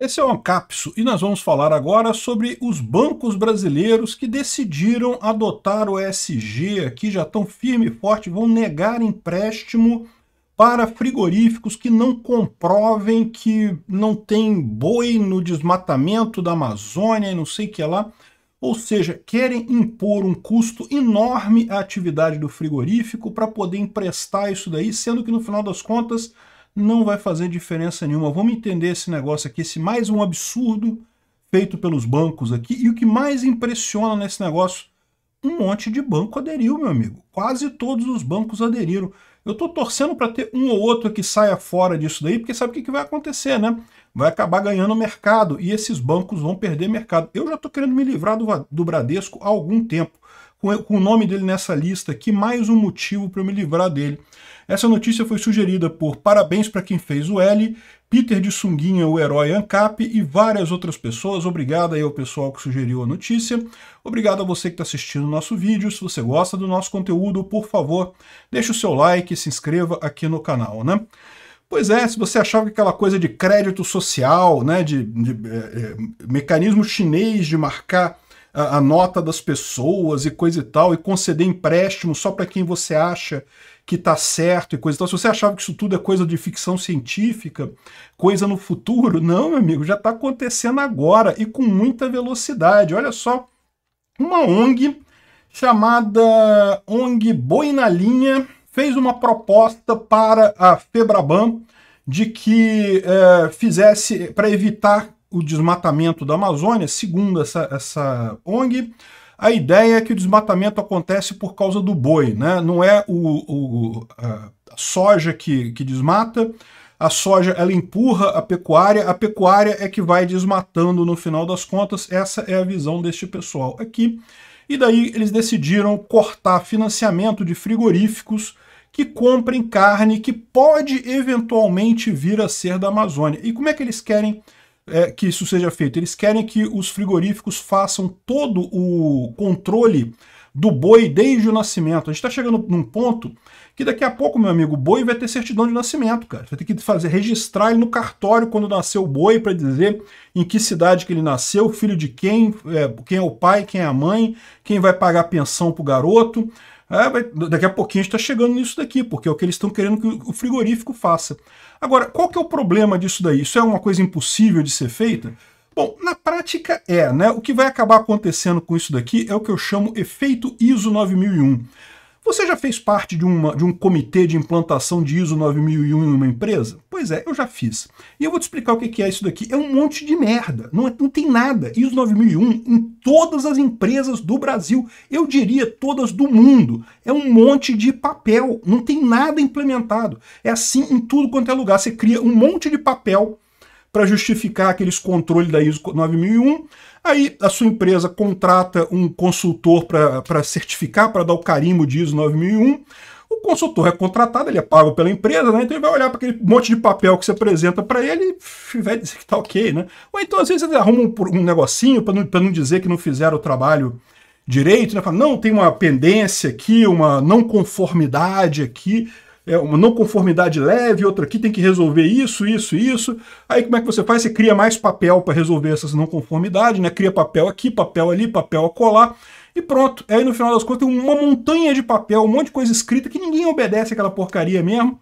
Esse é o Ancapso e nós vamos falar agora sobre os bancos brasileiros que decidiram adotar o ESG aqui, já estão firme e forte, vão negar empréstimo para frigoríficos que não comprovem que não tem boi no desmatamento da Amazônia e não sei o que lá. Ou seja, querem impor um custo enorme à atividade do frigorífico para poder emprestar isso daí, sendo que no final das contas não vai fazer diferença nenhuma. Vamos entender esse negócio aqui, esse mais um absurdo feito pelos bancos aqui. E o que mais impressiona nesse negócio, um monte de banco aderiu, meu amigo. Quase todos os bancos aderiram. Eu estou torcendo para ter um ou outro que saia fora disso daí, porque sabe o que, que vai acontecer, né? Vai acabar ganhando mercado e esses bancos vão perder mercado. Eu já estou querendo me livrar do, do Bradesco há algum tempo com, o nome dele nessa lista, que mais um motivo para eu me livrar dele. Essa notícia foi sugerida por Parabéns para quem fez o L, Peter de Sunguinha, o herói ANCAP e várias outras pessoas. Obrigado aí ao pessoal que sugeriu a notícia. Obrigado a você que está assistindo o nosso vídeo. Se você gosta do nosso conteúdo, por favor, deixe o seu like e se inscreva aqui no canal, né? Pois é, se você achava que aquela coisa de crédito social, né, de, de é, mecanismo chinês de marcar a, a nota das pessoas e coisa e tal, e conceder empréstimo só para quem você acha que está certo e coisa e tal. Se você achava que isso tudo é coisa de ficção científica, coisa no futuro, não, meu amigo, já está acontecendo agora e com muita velocidade. Olha só, uma ONG chamada ONG Boi na Linha fez uma proposta para a Febraban de que é, fizesse para evitar o desmatamento da Amazônia, segundo essa, essa ONG, a ideia é que o desmatamento acontece por causa do boi, né? não é o, o a soja que, que desmata, a soja ela empurra a pecuária, a pecuária é que vai desmatando no final das contas, essa é a visão deste pessoal aqui. E daí eles decidiram cortar financiamento de frigoríficos que comprem carne que pode eventualmente vir a ser da Amazônia. E como é que eles querem é, que isso seja feito. Eles querem que os frigoríficos façam todo o controle do boi desde o nascimento. A gente está chegando num ponto que daqui a pouco, meu amigo, o boi vai ter certidão de nascimento, cara. Vai ter que fazer, registrar ele no cartório quando nasceu o boi para dizer em que cidade que ele nasceu, filho de quem, é, quem é o pai, quem é a mãe, quem vai pagar pensão para o garoto. É, vai, daqui a pouquinho a gente está chegando nisso daqui, porque é o que eles estão querendo que o frigorífico faça. Agora, qual que é o problema disso daí? Isso é uma coisa impossível de ser feita? Bom, na prática é, né? O que vai acabar acontecendo com isso daqui é o que eu chamo efeito ISO 9001. Você já fez parte de, uma, de um comitê de implantação de ISO 9001 em uma empresa? Pois é, eu já fiz. E eu vou te explicar o que é isso daqui. É um monte de merda. Não, é, não tem nada. ISO 9001 em todas as empresas do Brasil. Eu diria todas do mundo. É um monte de papel. Não tem nada implementado. É assim em tudo quanto é lugar. Você cria um monte de papel para justificar aqueles controles da ISO 9001. Aí a sua empresa contrata um consultor para certificar, para dar o carimbo de ISO 9001. O consultor é contratado, ele é pago pela empresa, né? Então ele vai olhar para aquele monte de papel que você apresenta para ele e vai dizer que está ok, né? Ou então às vezes ele arruma um, um negocinho para não, não dizer que não fizeram o trabalho direito, né? Fala, não, tem uma pendência aqui, uma não conformidade aqui é, uma não conformidade leve, outra aqui tem que resolver isso, isso, isso. Aí como é que você faz? Você cria mais papel para resolver essas não conformidades, né? Cria papel aqui, papel ali, papel acolá. E pronto. Aí no final das contas tem uma montanha de papel, um monte de coisa escrita que ninguém obedece aquela porcaria mesmo.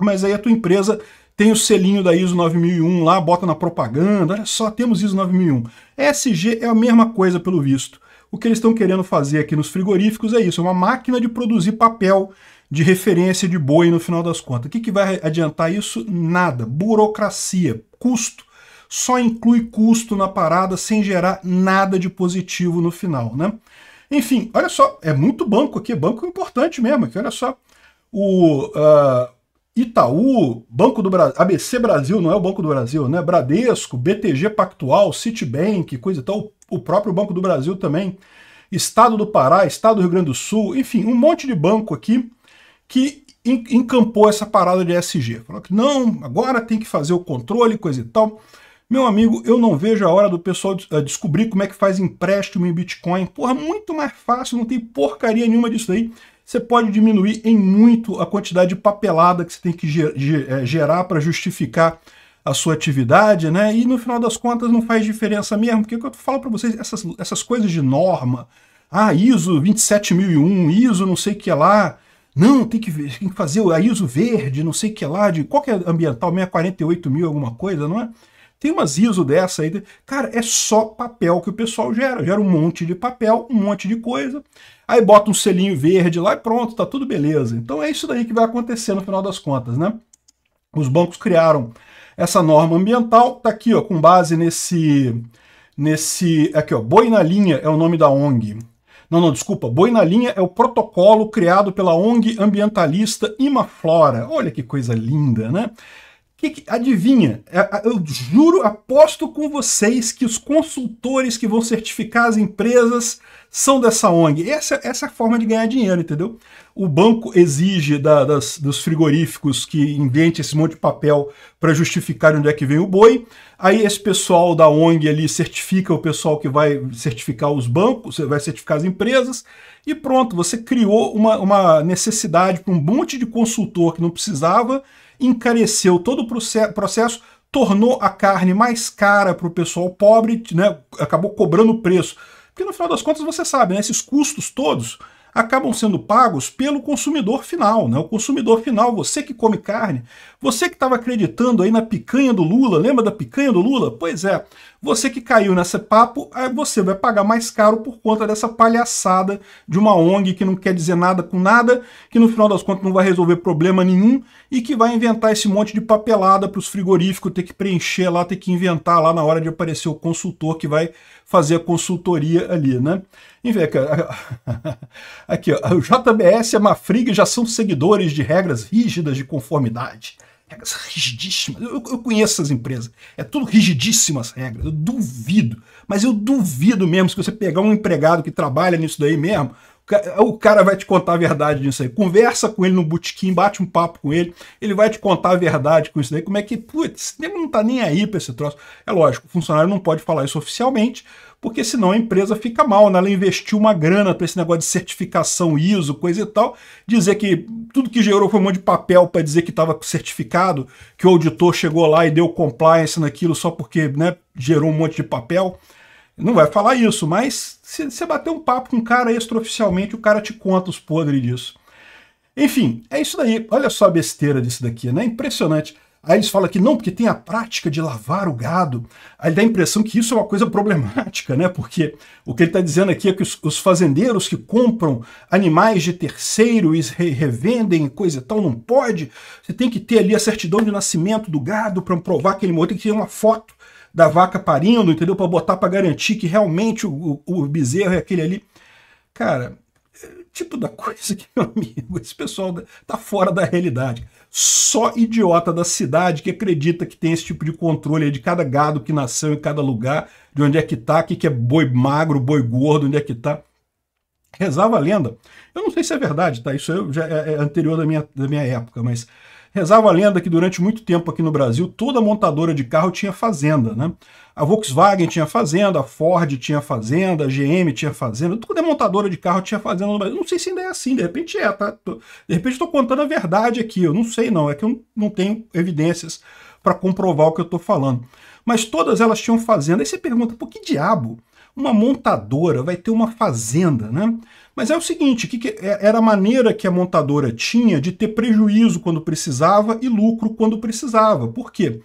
Mas aí a tua empresa tem o selinho da ISO 9001 lá, bota na propaganda, olha só, temos ISO 9001. SG é a mesma coisa, pelo visto. O que eles estão querendo fazer aqui nos frigoríficos é isso, é uma máquina de produzir papel de referência de boi no final das contas. O que, que vai adiantar isso? Nada. Burocracia, custo. Só inclui custo na parada sem gerar nada de positivo no final, né? Enfim, olha só, é muito banco aqui, é banco importante mesmo aqui, olha só. O uh, Itaú, Banco do Brasil, ABC Brasil, não é o Banco do Brasil, né? Bradesco, BTG Pactual, Citibank, coisa e tal, o próprio Banco do Brasil também. Estado do Pará, Estado do Rio Grande do Sul, enfim, um monte de banco aqui que encampou essa parada de SG. Falou que não, agora tem que fazer o controle, coisa e tal. Meu amigo, eu não vejo a hora do pessoal eh, descobrir como é que faz empréstimo em Bitcoin. Porra, muito mais fácil, não tem porcaria nenhuma disso aí. Você pode diminuir em muito a quantidade de papelada que você tem que eh, gerar para justificar a sua atividade, né? E no final das contas não faz diferença mesmo, porque eu falo para vocês, essas, essas coisas de norma, ah, ISO 27001, ISO não sei o que lá, não, tem que, tem que fazer a ISO verde, não sei o que lá, de qualquer é ambiental, 648 mil, alguma coisa, não é? Tem umas ISO dessa aí. Cara, é só papel que o pessoal gera. Gera um monte de papel, um monte de coisa. Aí bota um selinho verde lá e pronto, tá tudo beleza. Então é isso daí que vai acontecer no final das contas, né? Os bancos criaram essa norma ambiental, tá aqui, ó, com base nesse nesse aqui, ó, Boi na Linha é o nome da ONG. Não, não, desculpa. Boi na Linha é o protocolo criado pela ONG ambientalista Imaflora. Olha que coisa linda, né? Que, que, adivinha? É, eu juro, aposto com vocês que os consultores que vão certificar as empresas são dessa ONG. Essa, essa é a forma de ganhar dinheiro, entendeu? O banco exige da, das, dos frigoríficos que invente esse monte de papel para justificar onde é que vem o boi. Aí esse pessoal da ONG ali certifica o pessoal que vai certificar os bancos, vai certificar as empresas. E pronto, você criou uma, uma necessidade para um monte de consultor que não precisava encareceu todo o processo, tornou a carne mais cara para o pessoal pobre, né, acabou cobrando preço. Porque no final das contas você sabe, né, esses custos todos acabam sendo pagos pelo consumidor final. Né? O consumidor final, você que come carne, você que estava acreditando aí na picanha do Lula, lembra da picanha do Lula? Pois é, você que caiu nesse papo, você vai pagar mais caro por conta dessa palhaçada de uma ONG que não quer dizer nada com nada, que no final das contas não vai resolver problema nenhum e que vai inventar esse monte de papelada para os frigoríficos ter que preencher lá, ter que inventar lá na hora de aparecer o consultor que vai fazer a consultoria ali, né? Enfim, Aqui, ó, o JBS e a Mafrig já são seguidores de regras rígidas de conformidade. Regras rigidíssimas. Eu, eu conheço essas empresas. É tudo rigidíssimas regras. Eu duvido. Mas eu duvido mesmo se você pegar um empregado que trabalha nisso daí mesmo, o cara vai te contar a verdade disso aí. Conversa com ele no botequim, bate um papo com ele, ele vai te contar a verdade com isso daí. Como é que, putz, nego não tá nem aí pra esse troço. É lógico, o funcionário não pode falar isso oficialmente, porque senão a empresa fica mal, né? Ela investiu uma grana para esse negócio de certificação ISO, coisa e tal, dizer que tudo que gerou foi um monte de papel para dizer que estava certificado, que o auditor chegou lá e deu compliance naquilo só porque né, gerou um monte de papel. Não vai falar isso, mas se você bater um papo com um cara extraoficialmente, o cara te conta os podres disso. Enfim, é isso daí. Olha só a besteira disso daqui, né? Impressionante. Aí eles falam que não, porque tem a prática de lavar o gado. Aí dá a impressão que isso é uma coisa problemática, né? Porque o que ele está dizendo aqui é que os, os, fazendeiros que compram animais de terceiro e re revendem coisa e tal, não pode. Você tem que ter ali a certidão de nascimento do gado para provar que ele morreu, tem que ter uma foto da vaca parindo, entendeu? Para botar para garantir que realmente o, o, o bezerro é aquele ali. Cara, é tipo da coisa que, meu amigo, esse pessoal tá fora da realidade. Só idiota da cidade que acredita que tem esse tipo de controle de cada gado que nasceu em cada lugar, de onde é que tá, o que, que é boi magro, boi gordo, onde é que tá. Rezava a lenda. Eu não sei se é verdade, tá? Isso já é, é anterior da minha, da minha época, mas Rezava a lenda que durante muito tempo aqui no Brasil, toda montadora de carro tinha fazenda, né? A Volkswagen tinha fazenda, a Ford tinha fazenda, a GM tinha fazenda, toda montadora de carro tinha fazenda no Brasil. Não sei se ainda é assim, de repente é, tá? De repente estou contando a verdade aqui, eu não sei não, é que eu não tenho evidências para comprovar o que eu estou falando. Mas todas elas tinham fazenda. Aí você pergunta, por que diabo uma montadora, vai ter uma fazenda, né? Mas é o seguinte, que, que é, era a maneira que a montadora tinha de ter prejuízo quando precisava e lucro quando precisava. Por quê?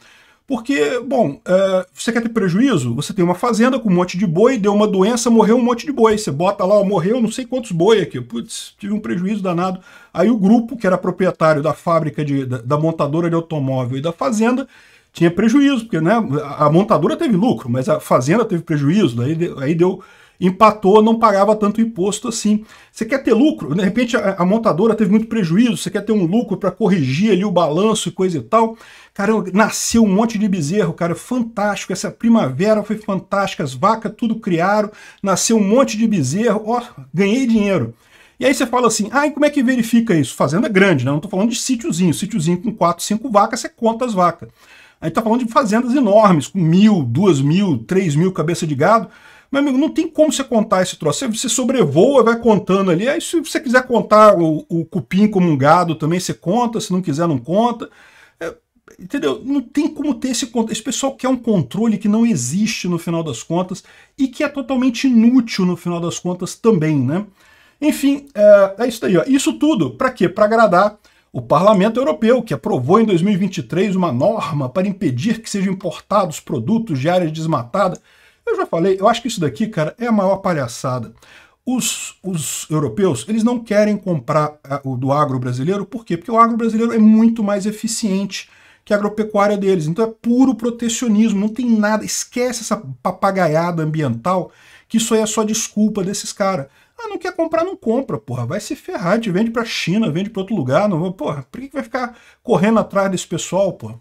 Porque, bom, é, você quer ter prejuízo? Você tem uma fazenda com um monte de boi, deu uma doença, morreu um monte de boi. Você bota lá, ó, morreu não sei quantos boi aqui. Putz, tive um prejuízo danado. Aí o grupo, que era proprietário da fábrica, de, da, da montadora de automóvel e da fazenda, tinha prejuízo, porque né, a montadora teve lucro, mas a fazenda teve prejuízo, daí, aí deu empatou, não pagava tanto imposto assim. Você quer ter lucro? De repente a, a montadora teve muito prejuízo, você quer ter um lucro para corrigir ali o balanço e coisa e tal. Cara, nasceu um monte de bezerro, cara, fantástico. Essa primavera foi fantástica, as vacas tudo criaram, nasceu um monte de bezerro, ó, ganhei dinheiro. E aí você fala assim, ah, e como é que verifica isso? Fazenda grande, né? Não estou falando de sítiozinho. Sítiozinho com 4, 5 vacas, você conta as vacas. A gente está falando de fazendas enormes, com mil, duas mil, três mil cabeças de gado. Meu amigo, não tem como você contar esse troço. Você sobrevoa, vai contando ali. Aí, se você quiser contar o, o cupim como um gado também, você conta. Se não quiser, não conta. É, entendeu? Não tem como ter esse controle. Esse pessoal quer um controle que não existe no final das contas e que é totalmente inútil no final das contas também, né? Enfim, é, é isso daí. Ó. Isso tudo, para quê? Para agradar o Parlamento Europeu, que aprovou em 2023 uma norma para impedir que sejam importados produtos de área desmatada. Eu já falei, eu acho que isso daqui, cara, é a maior palhaçada. Os, os europeus, eles não querem comprar ah, o do agro brasileiro, por quê? Porque o agro brasileiro é muito mais eficiente que a agropecuária deles. Então é puro protecionismo, não tem nada, esquece essa papagaiada ambiental, que isso aí é só desculpa desses caras. Ah, não quer comprar, não compra, porra. Vai se ferrar, te vende pra China, vende pra outro lugar. Não, porra, por que, que vai ficar correndo atrás desse pessoal, porra?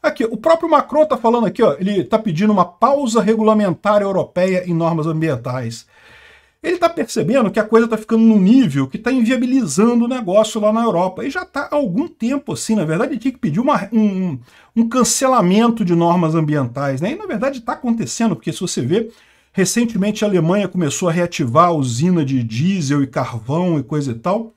Aqui, o próprio Macron tá falando aqui, ó, ele tá pedindo uma pausa regulamentar europeia em normas ambientais. Ele tá percebendo que a coisa tá ficando num nível que tá inviabilizando o negócio lá na Europa. E já tá há algum tempo assim, na verdade, ele tinha que pedir uma, um, um cancelamento de normas ambientais, né? E na verdade tá acontecendo, porque se você vê, Recentemente a Alemanha começou a reativar a usina de diesel e carvão e coisa e tal.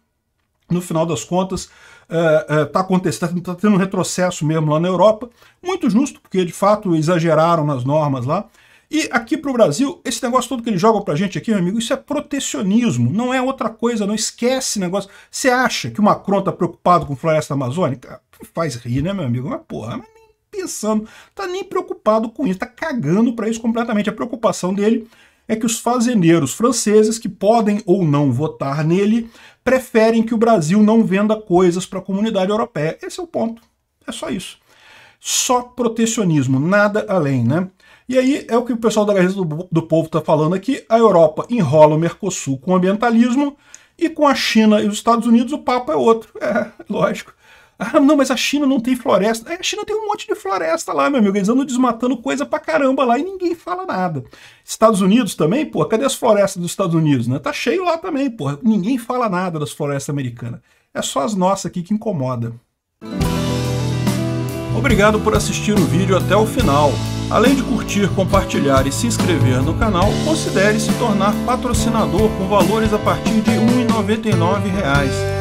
No final das contas, está eh, eh, uh, uh, acontecendo, tá está tendo um retrocesso mesmo lá na Europa. Muito justo, porque de fato exageraram nas normas lá. E aqui para o Brasil, esse negócio todo que eles jogam para a gente aqui, meu amigo, isso é protecionismo, não é outra coisa, não esquece negócio. Você acha que o Macron está preocupado com floresta amazônica? Faz rir, né, meu amigo? Mas porra, mas pensando, tá nem preocupado com isso, tá cagando para isso completamente. A preocupação dele é que os fazendeiros franceses, que podem ou não votar nele, preferem que o Brasil não venda coisas para a comunidade europeia. Esse é o ponto. É só isso. Só protecionismo, nada além, né? E aí é o que o pessoal da Gazeta do, do Povo está falando aqui. A Europa enrola o Mercosul com o ambientalismo e com a China e os Estados Unidos o papo é outro. É, lógico. Ah, não, mas a China não tem floresta. É, a China tem um monte de floresta lá, meu amigo. Eles andam desmatando coisa pra caramba lá e ninguém fala nada. Estados Unidos também, pô, cadê as florestas dos Estados Unidos, né? Tá cheio lá também, pô. Ninguém fala nada das florestas americanas. É só as nossas aqui que incomoda. Obrigado por assistir o vídeo até o final. Além de curtir, compartilhar e se inscrever no canal, considere se tornar patrocinador com valores a partir de R$ 1,99